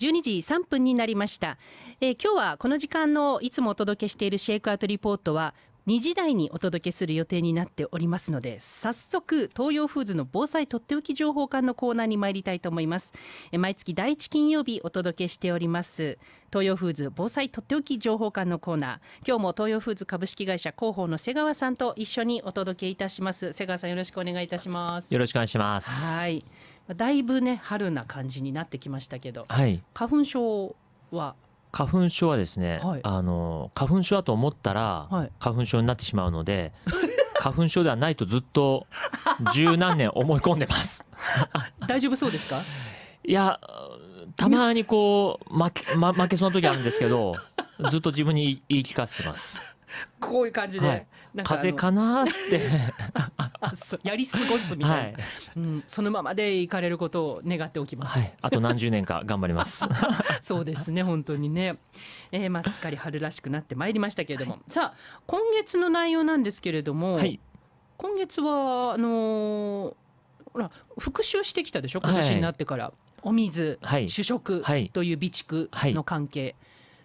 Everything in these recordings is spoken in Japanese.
12時3分になりました、えー、今日はこの時間のいつもお届けしているシェイクアウトリポートは2時台にお届けする予定になっておりますので早速東洋フーズの防災とっておき情報館のコーナーに参りたいと思います毎月第1金曜日お届けしております東洋フーズ防災とっておき情報館のコーナー今日も東洋フーズ株式会社広報の瀬川さんと一緒にお届けいたします瀬川さんよろしくお願いいたしますよろしくお願いしますはいだいぶね春な感じになってきましたけど、はい、花粉症は花粉症はですね、はい、あの花粉症だと思ったら、花粉症になってしまうので 花粉症ではないとずっと十何年思い込んでます 大丈夫そうですかいやたまにこう負け,、ま、負けそうな時あるんですけどずっと自分に言い聞かせてますこういう感じで、はい、か風かなって やり過ごすみたいな、はい、うん、そのままで行かれることを願っておきます、はい、あと何十年か頑張ります そうですね本当にね、えー、まあすっかり春らしくなってまいりましたけれども、さあ今月の内容なんですけれども、はい、今月はあのー、ほら復習してきたでしょ今年になってから、お水、主食という備蓄の関係、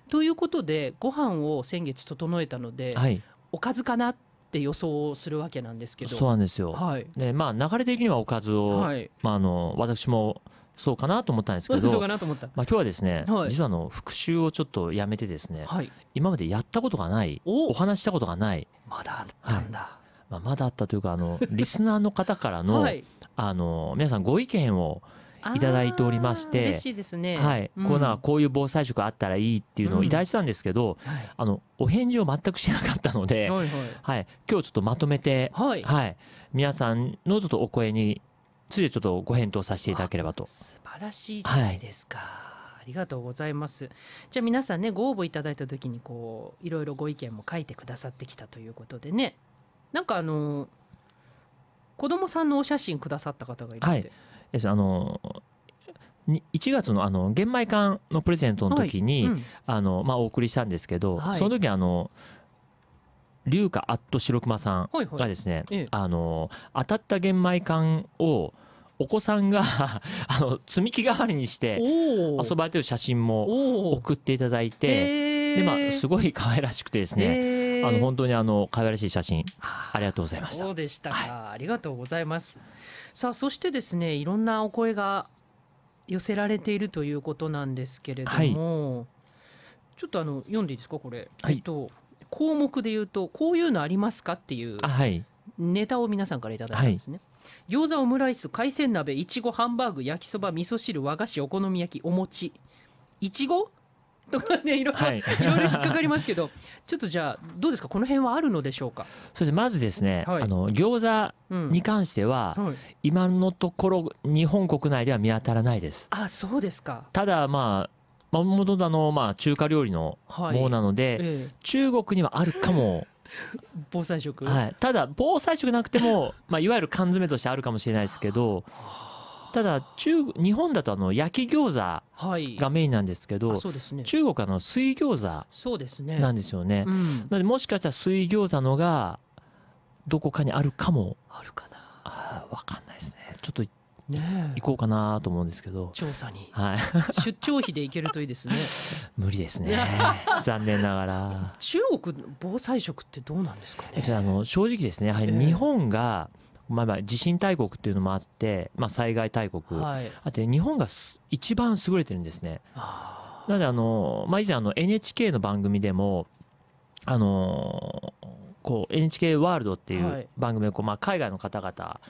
ということでご飯を先月整えたので、はい、おかずかなって予想をするわけなんですけどそうなんですよ、はい、でまあ流れ的にはおかずを、はい、まあ、あの私もそうかなと思ったんですけどそうかなと思った、まあ、今日はですね、はい、実はあの復習をちょっとやめてですね、今までやったことがないお話したことがないまだあったんだ、まあ、まだあったというかあの リスナーの方からの、あの皆さんご意見をいただいておりまして嬉しいですね、はいうん、こうこういう防災食あったらいいっていうのをいただいてたんですけど、うんはい、あのお返事を全くしなかったので、はい、はいはい、今日ちょっとまとめて、はい皆さんのちょっとお声についてちょっとご返答させていただければと素晴らしいじゃないですか。ありがとうございます。じゃあ皆さんねご応募いただいた時にこういろいろご意見も書いてくださってきたということでねなんかあの子供さんのお写真くださった方がいるので、はい、あの1月のあの玄米缶のプレゼントの時に、はいうん、あのまあ、お送りしたんですけど、はい、その時あの龍華アット白熊さんがですね、はいはい、あの当たった玄米缶をお子さんが あの積み木代わりにして遊ばれてる写真も送っていただいてで、まあ、すごい可愛らしくてですねあの本当にあの可愛らしい写真ありがとうございました。そうでしたか、はい、ありがとうございます。さあそしてですねいろんなお声が寄せられているということなんですけれども、はい、ちょっとあの読んでいいですかこれ、はい、えっと項目で言うとこういうのありますかっていうネタを皆さんからいただいたんですね。餃子オムライス海鮮鍋いちごハンバーグ焼きそば味噌汁和菓子お好み焼きお餅いちごとかねいろいろ、はい、いろいろ引っかかりますけどちょっとじゃあどうですかこの辺はあるのでしょうかそうですまずですね、はい、あの餃子に関しては、うんはい、今のところ日本国内では見当たらないですあそうですかただまあもともとの、まあ、中華料理のものなので、はいええ、中国にはあるかも 防災食、はい、ただ防災食なくても、まあ、いわゆる缶詰としてあるかもしれないですけどただ中日本だとあの焼き餃子がメインなんですけど、はいね、中国はの水餃子なんですよね。ねうん、なのでもしかしたら水餃子のがどこかにあるかも。あるかな。あ分かんないですね。ちょっとね、行こうかなと思うんですけど調査に、はい、出張費で行けるといいですね 無理ですね残念ながら中国防災食ってどうなんですかねあの正直ですねやはり日本がまあ、まあ地震大国っていうのもあって、まあ、災害大国、はい、あって日本が一番優れてるんですね。なのであの、まあ、以前あの NHK の番組でもあのこう NHK ワールドっていう番組でこう、まあ、海外の方々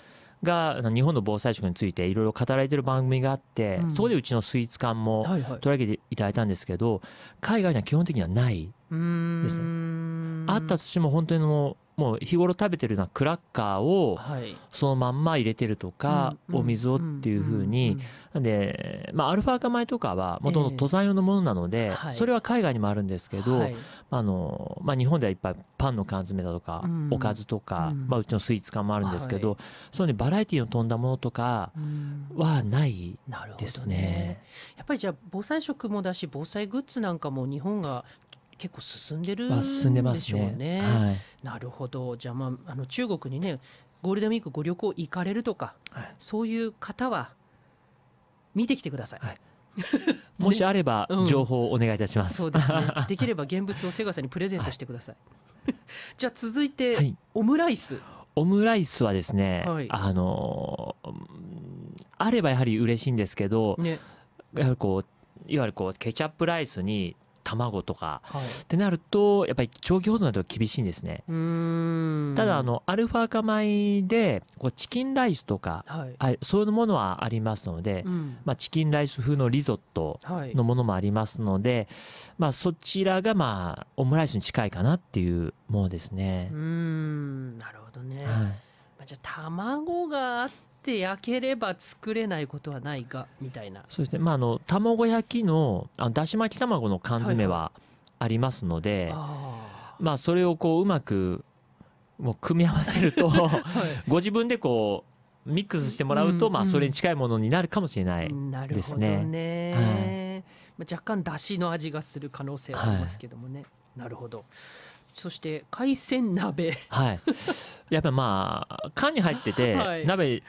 が日本の防災食についていろいろ語られてる番組があって、うん、そこでうちのスイーツ館も取り上げていただいたんですけど、はいはい、海外には基本的にはないですね。あったとしても本当にももう日頃食べてるようなクラッカーをそのまんま入れてるとか、お水をっていうふうになんで、まあ、アルファ化米とかはもともと登山用のものなので、それは海外にもあるんですけど、あのまあ、日本ではいっぱいパンの缶詰だとか、おかずとか、まあ、うちのスイーツ缶もあるんですけど、そういうバラエティーの飛んだものとかはないですね。やっぱりじゃあ防災食もだし防災グッズなんかも日本が結構進んでるんでしょうね。ますねはい、なるほどじゃあ,、まあ、あの中国にねゴールデンウィークご旅行行かれるとか、はい、そういう方は見てきてください。はい もしあれば情報をお願いいたします。うん、そうですね。できれば現物を瀬川さんにプレゼントしてください。じゃあ続いて、オムライス。オムライスはですね、あのあればやはり嬉しいんですけど、ね、やはりこういわゆるこうケチャップライスに卵とか、はい、ってなるとやっぱり長期保存だと厳しいんですねただあのアルファ化米でこうチキンライスとか、はい、そういうものはありますので、うん、まあ、チキンライス風のリゾットのものもありますので、まあ、そちらがまあオムライスに近いかなっていうものですねうんなるほどね、はい、まあ、じゃあ卵があってて焼ければ作れないことはないかみたいなそうですねまああの卵焼きのあだし巻き卵の缶詰はありますので、はい、まあそれをこううまくもう組み合わせるとはい、ご自分でこうミックスしてもらうと、うんうん、まあそれに近いものになるかもしれないですね。ねはい、若干だしの味がする可能性はありますけどもね。なるほど。そして海鮮鍋はいやっぱまあ缶に入ってて、はい、鍋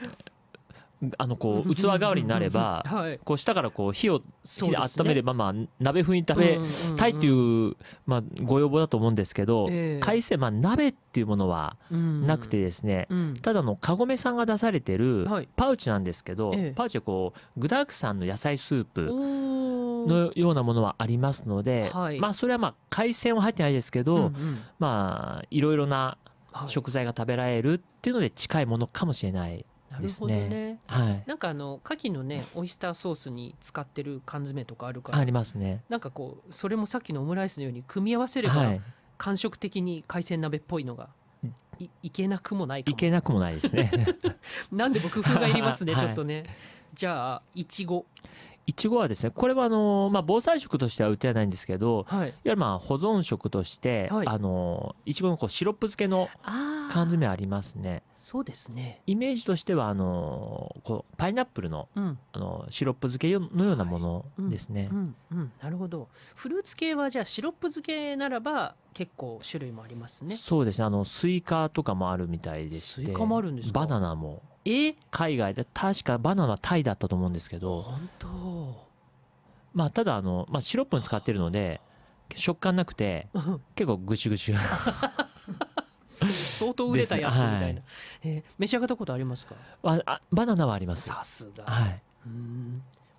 あのこう器代わりになれば、こう下からこう火を火で温めれば、まあ、鍋風に食べたいという、まあ、ご要望だと思うんですけど、海鮮まあ、鍋っていうものはなくてですね、ただのカゴメさんが出されてるパウチなんですけど、パウチはこう具だくさんの野菜スープ。のようなものはありますので、まあそれはまあ海鮮は入ってないですけど、まあいろいろな食材が食べられるっていうので近いものかもしれないですね。ねはい。なんかあの牡蠣のねオイスターソースに使ってる缶詰とかあるから。ありますね。なんかこうそれもさっきのオムライスのように組み合わせれば、はい、感触的に海鮮鍋っぽいのがいいけなくもないいけなくもないですね なんで僕工がいりますね はい、ちょっとねじゃあいちごいちごはですねこれはあの、まあ、防災食としては売ってはないんですけど、はい、いわゆるまあ保存食として、はい、あのいちごのこうシロップ漬けの缶詰ありますねそうですねイメージとしてはあのこうパイナップルのうん、あのシロップ漬けのようなものですね、うん、なるほどフルーツ系はじゃあシロップ漬けならば結構種類もありますねそうですねあのスイカとかもあるみたいでしてバナナもえ海外で確かバナナはタイだったと思うんですけど本当まあただあの、まあ、シロップに使ってるので食感なくて結構ぐしぐし相当売れたやつみたいな、ねはい、えー、召し上がったことありますかあバナナはありますさすがはい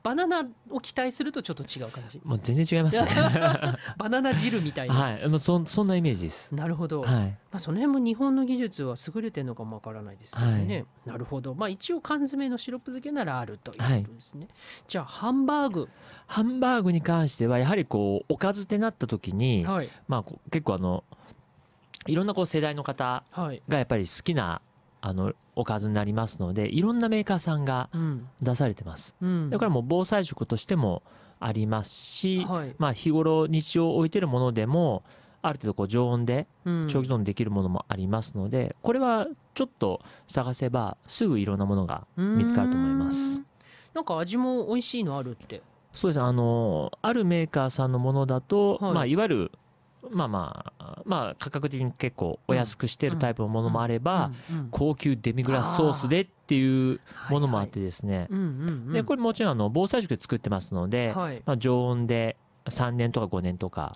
バナナを期待するとちょっと違う感じもう全然違いますね バナナ汁みたいなはいまあそそんなイメージですなるほど、はいまあ、その辺も日本の技術は優れてるのかもわからないですけどね、はい、なるほどまあ一応缶詰のシロップ漬けならあるということですね、はい、じゃあハンバーグハンバーグに関してはやはりこうおかずってなった時に、はい、まあ結構あのいろんなこう世代の方がやっぱり好きなあのおかずになりますのでいろんなメーカーさんが出されてます。うん、だからもう防災食としてもありますし、はい、まあ、日頃日常置いてるものでもある程度こう常温で長期保存できるものもありますので、うん、これはちょっと探せばすぐいろんなものが見つかると思います。んなんか味も美味しいのあるってそうですあのあるメーカーさんのものだと、はいまあ、いわゆるまあまあまあ価格的に結構お安くしてるタイプのものもあれば、高級デミグラスソースでっていうものもあってですねでこれもちろんあの防災食で作ってますので、まあ、常温で3年とか5年とか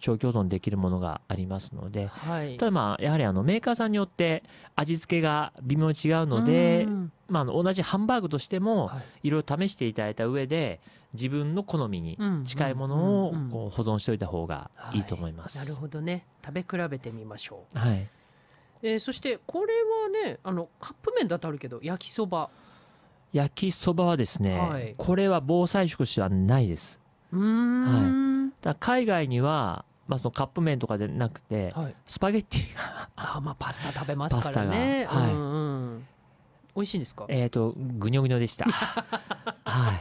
長期保存できるものがありますので、はい、ただまあやはりあのメーカーさんによって味付けが微妙に違うので、まあ、同じハンバーグとしてもいろいろ試していただいた上で自分の好みに近いものをこう保存しておいた方がいいと思います、なるほどね食べ比べてみましょう、はいえー、そしてこれはねあのカップ麺だとあるけど焼きそば焼きそばはですね、はい、これは防災食しはないですはい、だ海外には、まあ、そのカップ麺とかじゃなくて、はい、スパゲッティがあまあパスタ食べますからねはい、うんうん、美味しいんですかえっ、ー、とぐにょぐにょでした は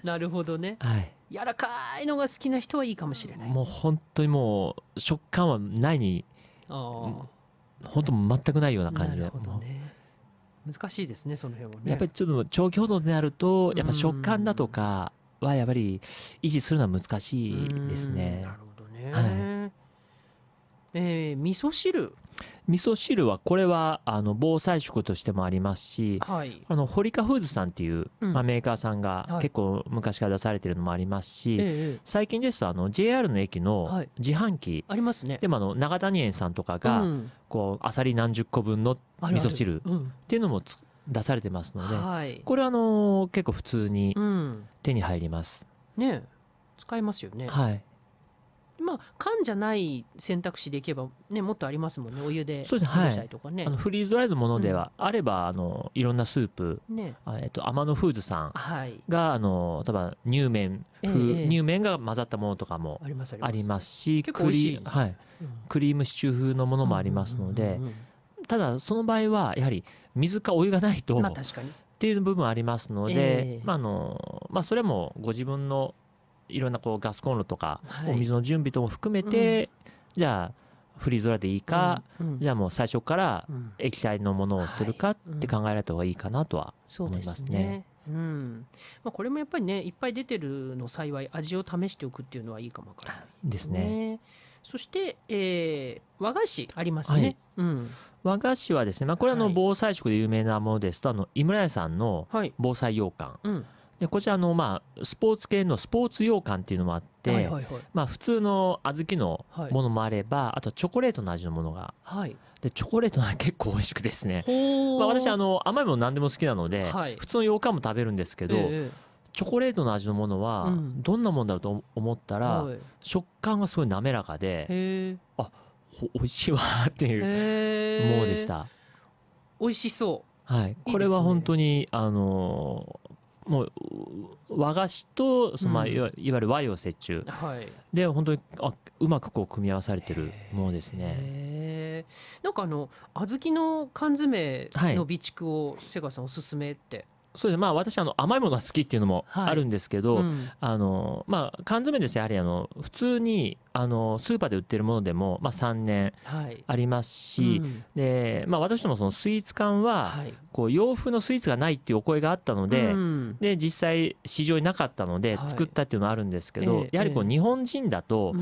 いなるほどね、はい、柔らかいのが好きな人はいいかもしれないもう本当にもう食感はないに本当全くないような感じでなるほどね難しいですねその辺はねやっぱりちょっと長期保存になるとやっぱ食感だとか、はやっぱり維持するのは難しいですね。なるほどね。はい。えー、味噌汁味噌汁はこれはあの防災食としてもありますし、はい、あの堀川フーズさんっていう、うん、まあ、メーカーさんが結構昔から出されてるのもありますし、はい、最近ですとあの JR の駅の自販機、はい、ありますねでもあの長谷園さんとかが、うん、こうあさり何十個分の味噌汁っていうのもつ、出されてますので、はい、これあの結構普通に手に入ります。うん、ね使いますよね。はい。まあ缶じゃない選択肢でいけばねもっとありますもんねお湯でそうですね、はい、あのフリーズドライのものでは、あればあのいろんなスープ、ね、えっと天野フーズさんが、はい、あの例えば乳麺風、えー、乳麺が混ざったものとかもありますし、えー、結構しい、はい、うん、クリームシチュー風のものもありますので、うんただその場合はやはり水かお湯がないと、まあ、っていう部分ありますので、えー、まあのまあ、それもご自分のいろんなこうガスコンロとか、お水の準備とも含めて、うん、じゃあフリー空でいいか、うんうん、じゃあもう最初から液体のものをするかって考えられた方がいいかなとは思いますね。うん、まあ、これもやっぱりねいっぱい出てるの幸い味を試しておくっていうのはいいかもわからないですね。ですねそして、えー、和菓子ありますね、はい、うん、和菓子はですね、まあ、これはの防災食で有名なものですと、はい、あの井村屋さんの防災羊羹、はいうん、でこちらの、まあ、スポーツ系のスポーツ羊羹っていうのもあって、はいはいはい、まあ、普通の小豆のものもあれば、あとチョコレートの味のものが、でチョコレートは結構美味しくですね、まあ、私あの甘いもの何でも好きなので、普通の羊羹も食べるんですけど、えーチョコレートの味のものは、どんなもんだろうと思ったら、うん、食感がすごい滑らかであ美味しいわっていうものでした美味しそうはいこれは本当に、ね、あのもう和菓子とその、まあ、いわゆる和洋折衷、んはい、で本当にあうまくこう組み合わされてるものですね。なんかあの小豆の缶詰の備蓄を瀬川さんおすすめって、はいそうですまあ私あの甘いものが好きっていうのもあるんですけど、はいうん、あのまあ缶詰ですねやはりあの普通にあのスーパーで売ってるものでもまあ3年ありますし、はいうん、でまあ私どもそのスイーツ缶はこう洋風のスイーツがないっていうお声があったので、で実際市場になかったので作ったっていうのはあるんですけど、はい、やはりこう日本人だと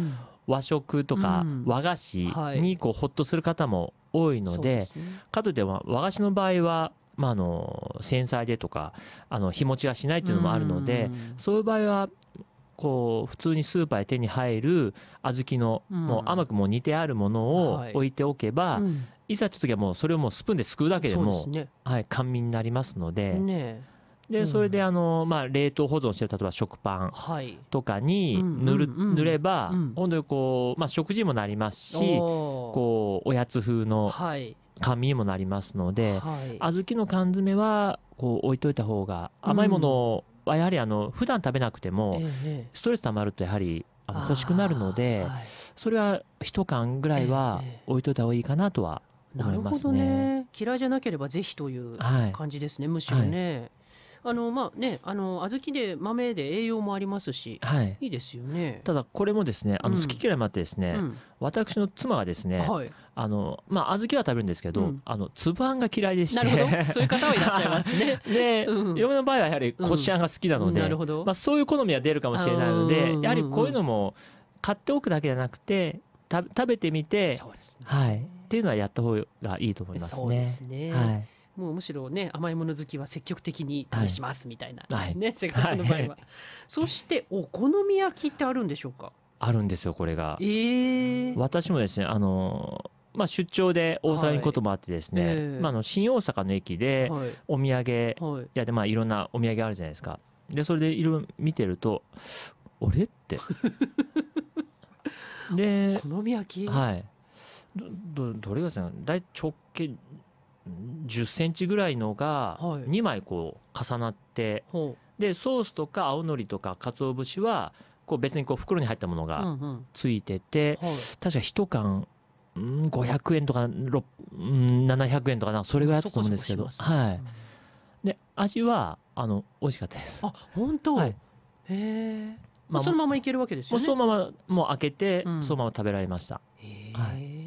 和食とか和菓子にこうほっとする方も多いので、かといって和菓子の場合はまあ、あの繊細でとかあの日持ちがしないっていうのもあるので、そういう場合はこう普通にスーパーで手に入る小豆の、もう甘くも煮てあるものを置いておけば、いざという時はもうそれをもうスプーンですくうだけでも、はい、甘味になりますので。でそれであの、まあ、冷凍保存してる例えば食パンとかに塗る、塗れば、本当にこう、まあ、食事もなりますしこうおやつ風の甘味にもなりますので、小豆の缶詰はこう置いといた方が甘いものを、はやはりあの普段食べなくてもストレスたまるとやはりあの欲しくなるので、それは一缶ぐらいは置いといた方がいいかなとは思いますね。ね嫌いじゃなければぜひという感じですね、むしろね。あのまあねあの小豆で豆で栄養もありますし、はい、いいですよねただこれもですねあの好き嫌いもあってですね、うん、私の妻がですね、はい、あのまあ小豆は食べるんですけど、うん、あの粒あんが嫌いでしてそういう方はいらっしゃいますね で、うん、嫁の場合はやはりこしあんが好きなので、なるほどまあ、そういう好みは出るかもしれないのでやはりこういうのも買っておくだけじゃなくて食べてみて、ね、はい、っていうのはやった方がいいと思いますね。そうですねはいもうむしろね甘いもの好きは積極的に試しますみたいな、はい、ね瀬川さんの場合は、はい、そしてお好み焼きってあるんでしょうかあるんですよこれが、えー、私もですねあのまあ、出張で大阪に行くこともあってですね、はいえー、まあ、あの新大阪の駅でお土産屋でまあいろんなお土産あるじゃないですかでそれでいろいろ見てると「俺?」って で好み焼きはいどどどれがですね大直径10センチぐらいのが2枚こう重なって、はい、でソースとか青のりとか鰹節はこう別にこう袋に入ったものがついてて、うんうんはい、確か1缶500円とか700円とかなそれぐらいだったと思うんですけどはい、で味はあの美味しかったですあ本当、はい、へえ、まあ、そのままいけるわけですよねそのままもう開けて、うん、そのまま食べられました、はえ、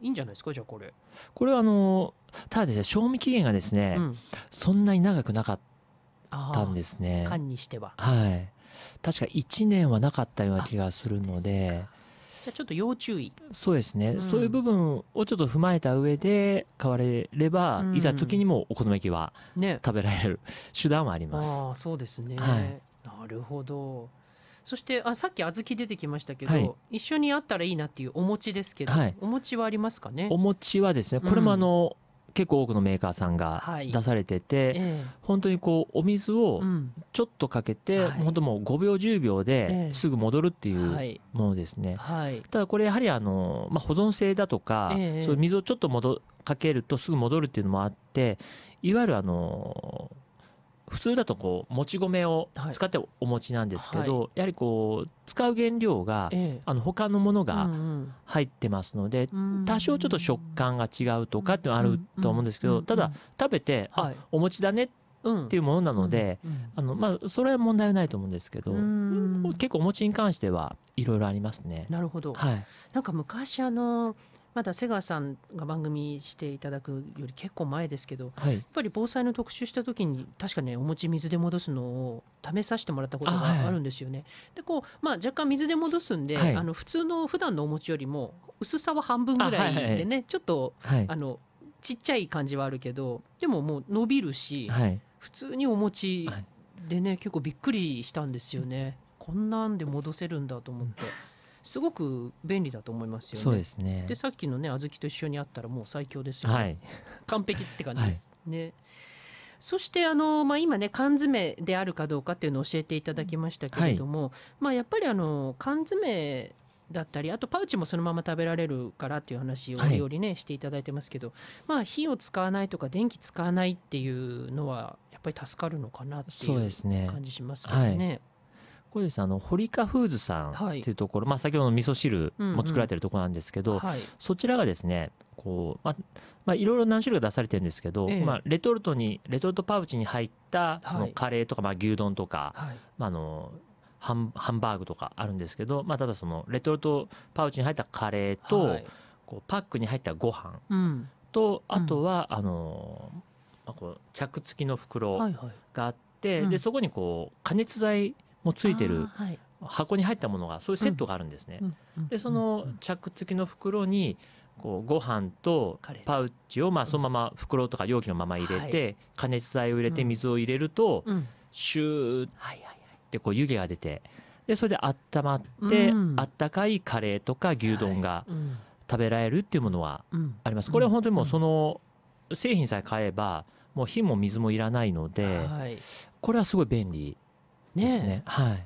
いいんじゃないですかじゃあこれこれはあのただですね賞味期限がですね、うん、そんなに長くなかったんですね缶にしてははい確か1年はなかったような気がするのでじゃあちょっと要注意そうですね、うん、そういう部分をちょっと踏まえた上で買われれば、うん、いざ時にもお好み焼きは食べられる、ね、手段はありますあそうですね、はい、なるほどそしてあさっき小豆出てきましたけど、はい、一緒にあったらいいなっていうお餅ですけど、はい、お餅はありますかねお餅はですねこれもあの、うん、結構多くのメーカーさんが出されてて、はいえ本当にこうお水をちょっとかけて、うん、本当もう5秒10秒ですぐ戻るっていうものですね、はい、ただこれやはりあの、まあ、保存性だとか、えー、そう水をちょっと戻かけるとすぐ戻るっていうのもあっていわゆるあの普通だとこうもち米を使ってお餅なんですけど、はい、やはりこう使う原料が、ええ、あの他のものが入ってますので、うんうん、多少ちょっと食感が違うとかってあると思うんですけど、うんうん、ただ食べて、はい、あお餅だねっていうものなので、うんうん、あのまあそれは問題はないと思うんですけど、結構お餅に関してはいろいろありますね。なるほど。はい。なんか昔あのまだ瀬川さんが番組していただくより結構前ですけど、はい、やっぱり防災の特集した時に確かねお餅水で戻すのを試させてもらったことがあるんですよね。はいでこう、まあ、若干水で戻すんで、はい、あの普通の普段のお餅よりも薄さは半分ぐらいでね、はいはい、ちょっと、はい、あのちっちゃい感じはあるけどでももう伸びるし、普通にお餅でね結構びっくりしたんですよね。こんなんで戻せるんだと思って。すごく便利だと思いますよね。そうですねでさっきのね小豆と一緒にあったらもう最強ですよね。はい、完璧って感じですね。はいそしてあの、まあ、今ね缶詰であるかどうかっていうのを教えていただきましたけれども、はい、まあ、やっぱりあの缶詰だったりあとパウチもそのまま食べられるからっていう話をよりね、はい、していただいてますけど、まあ、火を使わないとか電気使わないっていうのはやっぱり助かるのかなっていう感じしますけどね。これですあの堀家フーズさんっていうところ、はい、まあ、先ほどの味噌汁も作られてるところなんですけど、うんうんはい、そちらがですねこう、まあまあ、いろいろ何種類か出されてるんですけど、ええ、まあ、レトルトにレトルトパウチに入ったそのカレーとか、まあ、牛丼とか、はい、まあ、あのハンハンバーグとかあるんですけど、まあ、例えばそのレトルトパウチに入ったカレーと、こうパックに入ったご飯と、うん、あとは、うん、あのまあ、こう着付きの袋があって、はいはいうん、でそこにこう加熱剤もついてる箱に入ったものがそういうセットがあるんですね。でそのチャック付きの袋にこうご飯とパウチをまあそのまま袋とか容器のまま入れて加熱剤を入れて水を入れるとシューってこう湯気が出てでそれで温まってあったかいカレーとか牛丼が食べられるっていうものはあります。これは本当にもうその製品さえ買えばもう火も水もいらないのでこれはすごい便利ですね。ねはい。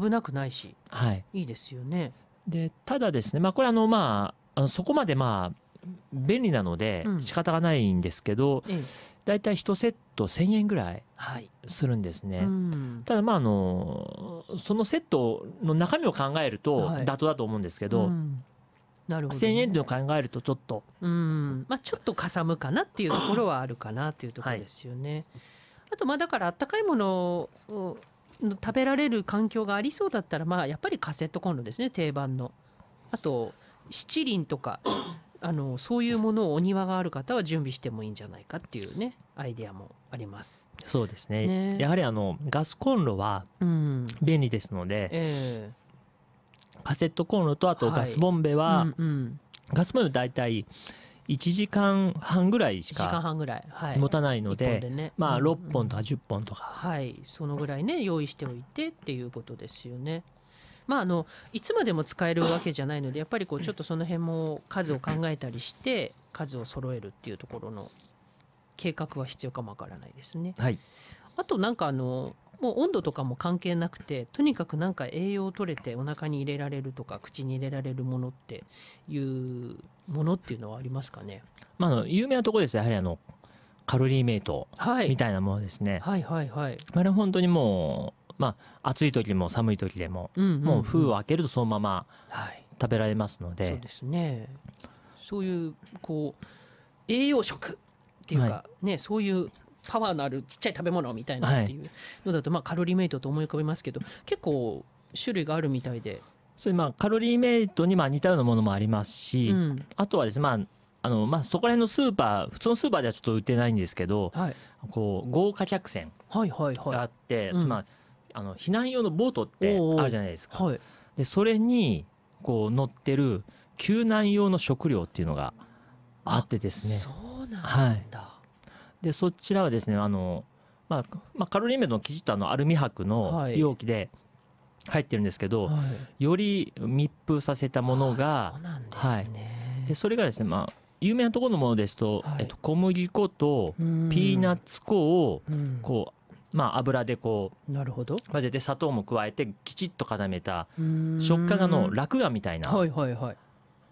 危なくないし、はい、いいですよね。でただですね、まあ、これあの、まあ、あのそこまでまあ便利なので仕方がないんですけど、うん、だいたい1セット1,000円ぐらいするんですね。はいただまああのそのセットの中身を考えると妥当だと思うんですけど。はいうん1,000円ていうのを考えるとちょっとうんまあちょっとかさむかなっていうところはあるかなというところですよね。はい、あとまあだからあったかいものを食べられる環境がありそうだったらまあやっぱりカセットコンロですね定番のあと七輪とかあのそういうものをお庭がある方は準備してもいいんじゃないかっていうねアイデアもあります。そうですね。ねやはりあのガスコンロは便利ですので、うんえー、カセットコンロとあとガスボンベは、はいうんうん、ガスボンベ大体1時間半ぐらいしか持たないのででね、まあ6本とか10本とか、うん、はいそのぐらいね用意しておいてっていうことですよね。まあ、あのいつまでも使えるわけじゃないのでやっぱりこうちょっとその辺も数を考えたりして数を揃えるっていうところの計画は必要かもわからないですね。はい、あとなんかあのもう温度とかも関係なくてとにかくなんか栄養を取れてお腹に入れられるとか口に入れられるものっていうものっていうのはありますかね、まあ、あの有名なところですやはりあのカロリーメイトみたいなものですね。はい、はい、はいはいあれ本当にもうまあ、暑い時も寒い時でも、うんうんうん、もう封を開けるとそのまま食べられますので、はい、そうですねそういうこう栄養食っていうか、はい、ねそういうパワーのあるちっちゃい食べ物みたいなっていうのだと、まあカロリーメイトと思い浮かびますけど結構種類があるみたいで。そういうまあカロリーメイトにまあ似たようなものもありますし、うん、あとはですね、まああのまあ、そこら辺のスーパー普通のスーパーではちょっと売ってないんですけど、はい、こう豪華客船があって、まあ、あの避難用のボートってあるじゃないですか。おおはい、でそれにこう乗ってる救難用の食料っていうのがあってですね。そうなんだ、はいでそちらはですねあの、まあまあ、カロリーメイドの生地とあのアルミ箔の容器で入ってるんですけど、はい、より密封させたものがそ、はい、でそれがですね、まあ、有名なところのものですと、はい、えっと、小麦粉とピーナッツ粉をこう、まあ、油でこうなるほど混ぜて砂糖も加えてきちっと固めた食感がの落雁みたいな、はいはいはい、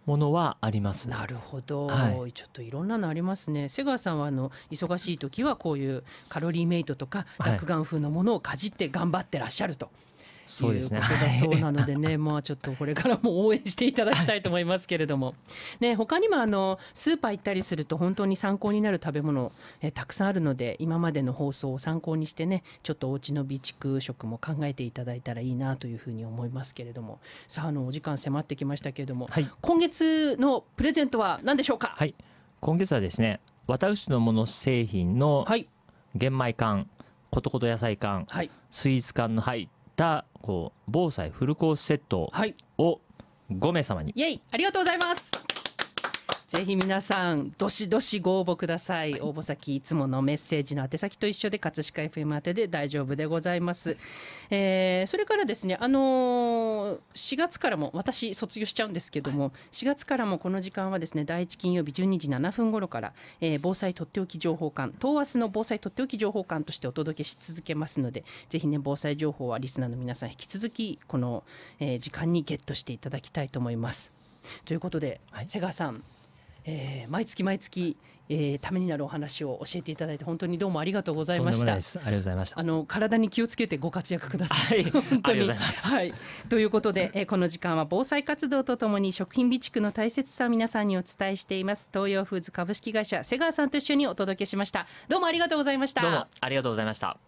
ものはあります。なるほど、はい、ちょっといろんなのありますね。瀬川さんはあの忙しい時はこういうカロリーメイトとか、はい、落眼風のものをかじって頑張ってらっしゃると。そうですね。そうなのでね、まあちょっとこれからも応援していただきたいと思いますけれども、ね他にもあのスーパー行ったりすると本当に参考になる食べ物えたくさんあるので、今までの放送を参考にしてね、ちょっとお家の備蓄食も考えていただいたらいいなというふうに思いますけれども、さああのお時間迫ってきましたけれども、はい、今月のプレゼントは何でしょうか。はい、今月はですね、私のもの製品の玄米缶、ことこと野菜缶、はい、スイーツ缶の入ったこう防災フルコースセットを5名様に、はい、イエイありがとうございますぜひ皆さんどしどしご応募ください応募先いつものメッセージの宛先と一緒で葛飾 FM 宛てで大丈夫でございます、えー、それからですねあのー、4月からも私卒業しちゃうんですけども、4月からもこの時間はですね第1金曜日12時7分頃から、えー、防災とっておき情報館東明日の防災とっておき情報館としてお届けし続けますのでぜひね防災情報はリスナーの皆さん引き続きこの、えー、時間にゲットしていただきたいと思います。ということで、はい、瀬川さんえー、毎月毎月、えー、ためになるお話を教えていただいて本当にどうもありがとうございました。ありがとうございました。あの体に気をつけてご活躍ください。はい、本当にはい。ということで、えー、この時間は防災活動とともに食品備蓄の大切さを皆さんにお伝えしています。東洋フーズ株式会社瀬川さんと一緒にお届けしました。どうもありがとうございました。どうもありがとうございました。